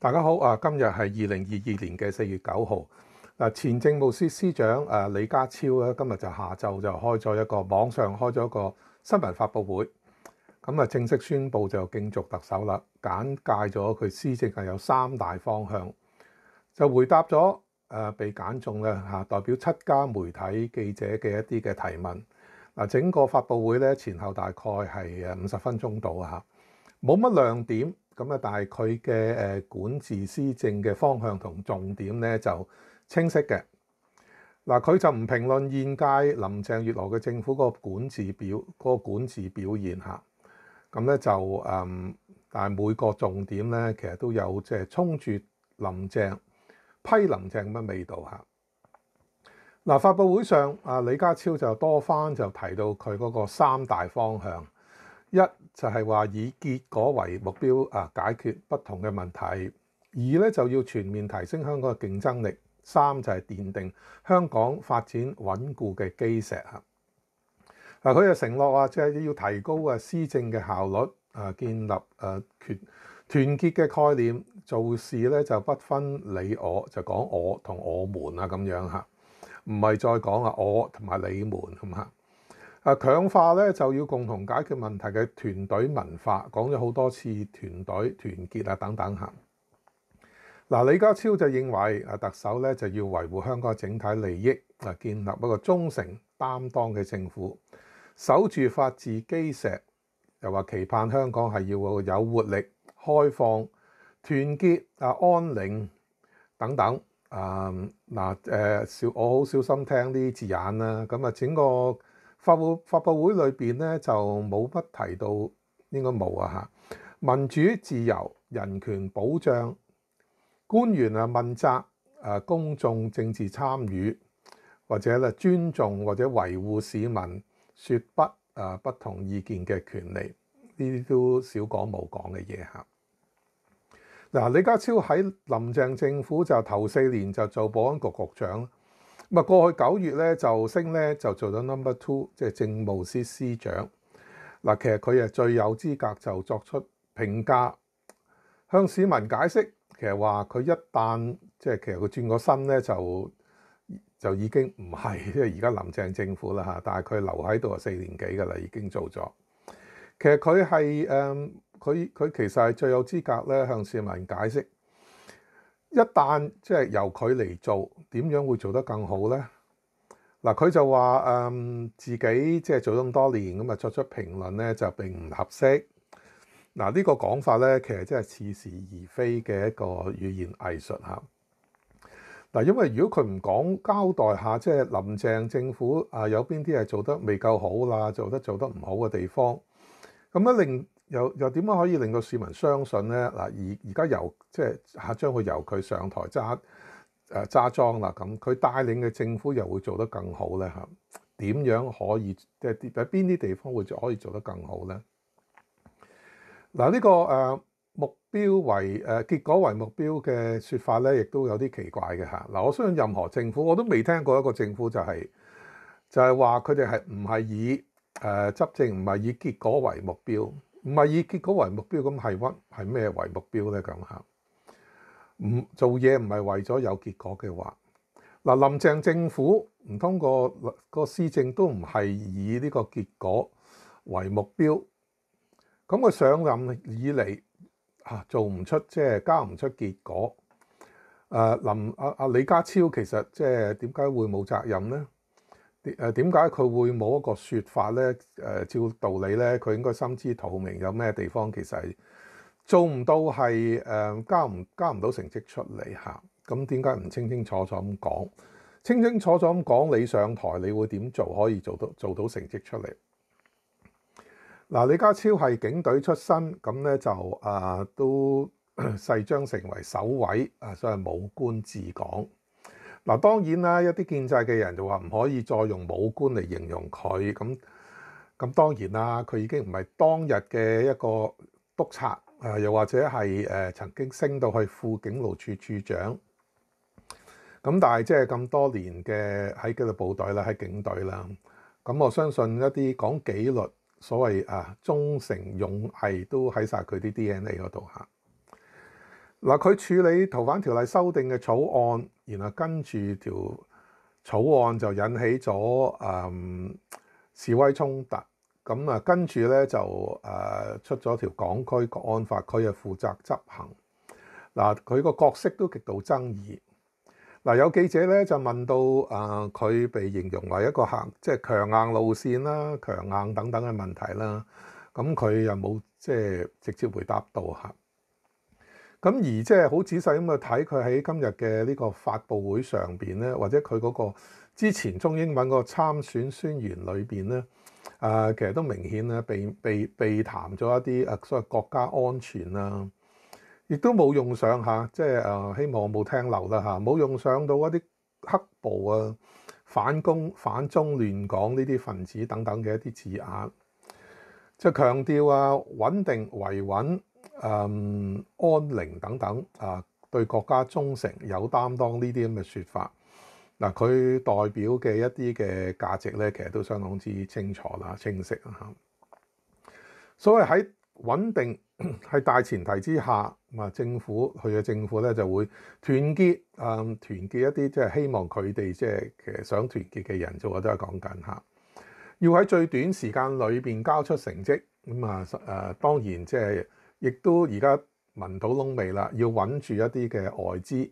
大家好啊！今日系二零二二年嘅四月九号。嗱，前政务司司长诶李家超咧，今日就下昼就开咗一个网上开咗一个新闻发布会，咁啊正式宣布就竞逐特首啦。简介咗佢施政系有三大方向，就回答咗诶被拣中咧吓，代表七家媒体记者嘅一啲嘅提问。嗱，整个发布会咧前后大概系诶五十分钟到啊，冇乜亮点。咁啊！但係佢嘅誒管治施政嘅方向同重點咧就清晰嘅。嗱，佢就唔評論現屆林鄭月娥嘅政府個管治表嗰個管治表現嚇。咁咧就誒，但係每個重點咧其實都有即係衝住林鄭批林鄭乜味道嚇。嗱，發佈會上啊，李家超就多番就提到佢嗰個三大方向。一就係話以結果為目標啊，解決不同嘅問題；二咧就要全面提升香港嘅競爭力；三就係奠定香港發展穩固嘅基石啊。嗱，佢就承諾啊，即係要提高啊施政嘅效率啊，建立誒團團結嘅概念，做事咧就不分你我，就講我同我們啊咁樣嚇，唔係再講啊我同埋你們咁嚇。啊，強化咧就要共同解決問題嘅團隊文化，講咗好多次團隊團結啊等等嚇。嗱，李家超就認為啊，特首咧就要維護香港整體利益啊，建立一個忠誠擔當嘅政府，守住法治基石，又話期盼香港係要有活力、開放、團結啊、安寧等等啊。嗱，誒小我好小心聽啲字眼啦，咁啊整個。發佈發佈會裏邊咧就冇乜提到，應該冇啊嚇。民主自由、人權保障、官員啊問責、誒公眾政治參與或者咧尊重或者維護市民説不誒不同意見嘅權利，呢啲都少講冇講嘅嘢嚇。嗱，李家超喺林鄭政府就頭四年就做保安局局長。咁啊，過去九月咧就升咧就做到 number two，即係政務司司長。嗱，其實佢啊最有資格就作出評價，向市民解釋。其實話佢一旦即係其實佢轉個身咧，就就已經唔係 即係而家林鄭政府啦嚇。但係佢留喺度啊四年幾㗎啦，已經做咗。其實佢係誒佢佢其實係最有資格咧向市民解釋。一旦即係由佢嚟做，點樣會做得更好咧？嗱，佢就話：誒，自己即係做咗咁多年，咁啊作出評論咧就並唔合適。嗱，呢個講法咧，其實真係似是而非嘅一個語言藝術嚇。嗱，因為如果佢唔講交代下，即係林鄭政府啊，有邊啲係做得未夠好啦，做得做得唔好嘅地方，咁啊令。又又點樣可以令到市民相信咧？嗱，而而家由即係嚇，將佢由佢上台揸誒揸莊啦。咁佢帶領嘅政府又會做得更好咧？嚇，點樣可以？即係喺邊啲地方會可以做得更好咧？嗱，呢個誒目標為誒結果為目標嘅説法咧，亦都有啲奇怪嘅嚇。嗱，我相信任何政府我都未聽過一個政府就係就係話佢哋係唔係以誒執政唔係以結果為目標。唔係以結果為目標咁係屈係咩為目標咧咁嚇？唔做嘢唔係為咗有結果嘅話，嗱林鄭政府唔通過個施政都唔係以呢個結果為目標。咁佢上任以嚟嚇做唔出即係交唔出結果。誒林阿阿李家超其實即係點解會冇責任咧？诶，点解佢会冇一个说法咧？诶，照道理咧，佢应该心知肚明有咩地方其实系做唔到，系诶交唔交唔到成绩出嚟吓。咁点解唔清清楚楚咁讲？清清楚楚咁讲，你上台你会点做？可以做到做到成绩出嚟？嗱，李家超系警队出身，咁咧就啊都 勢将成为首位啊，所谓武官治港。嗱，當然啦，一啲建制嘅人就話唔可以再用武官嚟形容佢咁，咁當然啦，佢已經唔係當日嘅一個督察，誒，又或者係誒曾經升到去副警務處處長。咁但係即係咁多年嘅喺嗰律部隊啦，喺警隊啦，咁我相信一啲講紀律、所謂啊忠誠勇毅都喺晒佢啲 DNA 嗰度嚇。嗱，佢處理逃犯條例修訂嘅草案。然後跟住條草案就引起咗誒示威衝突，咁啊跟住咧就誒出咗條港區國安法，佢啊負責執行，嗱佢個角色都極度爭議。嗱有記者咧就問到啊，佢被形容為一個行即係強硬路線啦、強硬等等嘅問題啦，咁佢又冇即係直接回答到嚇。咁而即係好仔細咁去睇佢喺今日嘅呢個發佈會上邊咧，或者佢嗰個之前中英文個參選宣言裏邊咧，誒其實都明顯咧，被被被談咗一啲誒所謂國家安全啊，亦都冇用上嚇，即係誒希望冇聽漏啦嚇，冇用上到一啲黑暴啊、反攻反中亂港呢啲分子等等嘅一啲字眼，就強調啊穩定維穩。誒安寧等等啊，對國家忠誠有擔當呢啲咁嘅説法嗱，佢代表嘅一啲嘅價值咧，其實都相當之清楚啦、清晰啦嚇。所謂喺穩定喺大前提之下，咁啊政府佢嘅政府咧就會團結啊，團結一啲即係希望佢哋即係其實想團結嘅人，做以我都係講緊嚇。要喺最短時間裏邊交出成績，咁啊誒當然即係。亦都而家聞到窿味啦，要揾住一啲嘅外資。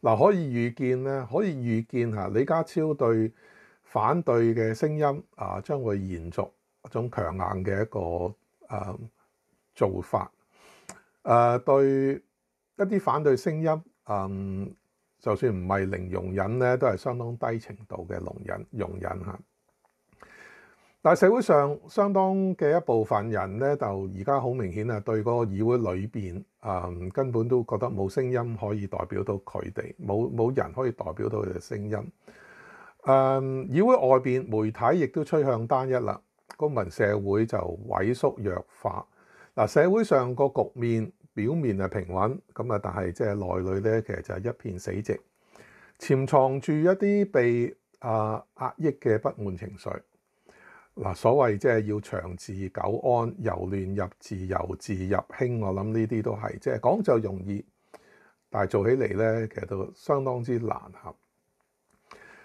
嗱，可以預見咧，可以預見嚇，李家超對反對嘅聲音啊，將會延續一種強硬嘅一個誒做法。誒，對一啲反對聲音，嗯，就算唔係零容忍咧，都係相當低程度嘅容忍容忍嚇。但係社會上相當嘅一部分人咧，就而家好明顯啊，對嗰個議會裏邊啊，根本都覺得冇聲音可以代表到佢哋，冇冇人可以代表到佢哋聲音。誒，議會外邊媒體亦都趨向單一啦，公民社會就萎縮弱化。嗱，社會上個局面表面係平穩咁啊，但係即係內裏咧，其實就係一片死寂，潛藏住一啲被啊壓抑嘅不滿情緒。嗱，所謂即係要長治久安，由亂入治，由治入興，我諗呢啲都係，即係講就容易，但係做起嚟咧，其實都相當之難合。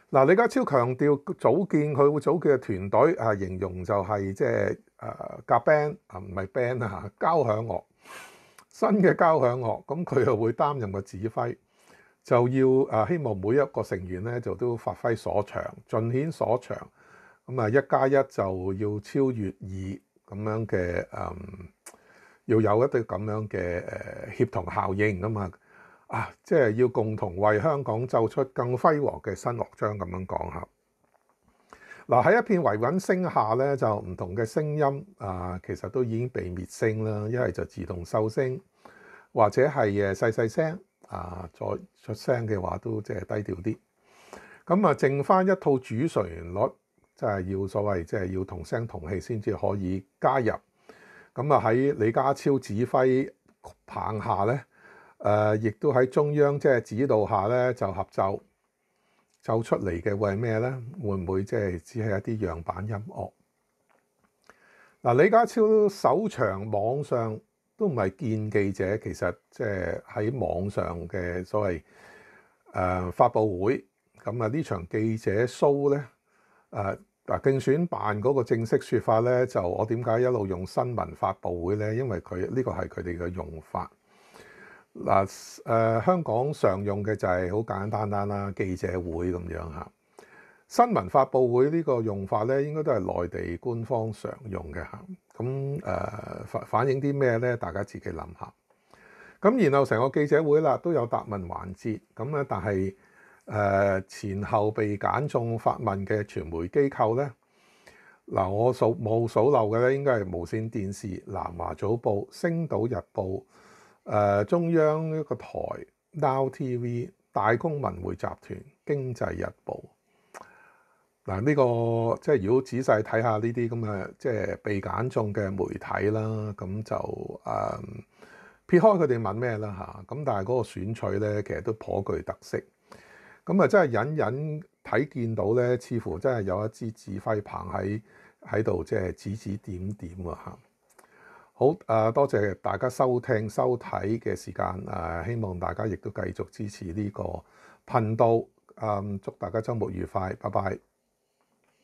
嗱，李家超強調組建佢會組嘅團隊，啊，形容就係即係誒夾 band 啊，唔係 band 啊，交響樂，新嘅交響樂，咁佢又會擔任個指揮，就要誒希望每一個成員咧就都發揮所長，盡顯所長。咁啊，一加一就要超越二咁樣嘅誒，要有一對咁樣嘅誒協同效應啊嘛啊，即係要共同為香港奏出更輝煌嘅新樂章咁樣講下。嗱，喺一片維穩聲下咧，就唔同嘅聲音啊，其實都已經被滅聲啦。一係就自動收聲，或者係誒細細聲啊，再出聲嘅話都即係低調啲。咁啊，剩翻一套主旋律。即係要所謂，即係要同聲同氣先至可以加入。咁啊喺李家超指揮棒下咧，誒亦都喺中央即係指導下咧就合奏，奏出嚟嘅會係咩咧？會唔會即係只係一啲樣板音樂？嗱，李家超首場網上都唔係見記者，其實即係喺網上嘅所謂誒發佈會。咁啊呢場記者 show 咧誒？嗱，競選辦嗰個正式説法咧，就我點解一路用新聞發佈會咧？因為佢呢個係佢哋嘅用法。嗱，誒香港常用嘅就係好簡單單啦，記者會咁樣嚇。新聞發佈會呢個用法咧，應該都係內地官方常用嘅嚇。咁誒反映啲咩咧？大家自己諗下。咁然後成個記者會啦，都有答問環節。咁咧，但係誒前後被揀中發問嘅傳媒機構咧，嗱我數冇數漏嘅咧，應該係無線電視、南華早報、星島日報、誒中央一個台、now TV、大公文匯集團、經濟日報。嗱呢個即係如果仔細睇下呢啲咁嘅即係被揀中嘅媒體啦，咁就誒撇開佢哋問咩啦嚇，咁但係嗰個選取咧，其實都頗具特色。咁啊，真係隱隱睇見到咧，似乎真係有一支指揮棒喺喺度，即係指指點點喎嚇。好，啊，多謝大家收聽收睇嘅時間，啊，希望大家亦都繼續支持呢個頻道。誒祝大家周末愉快，拜拜。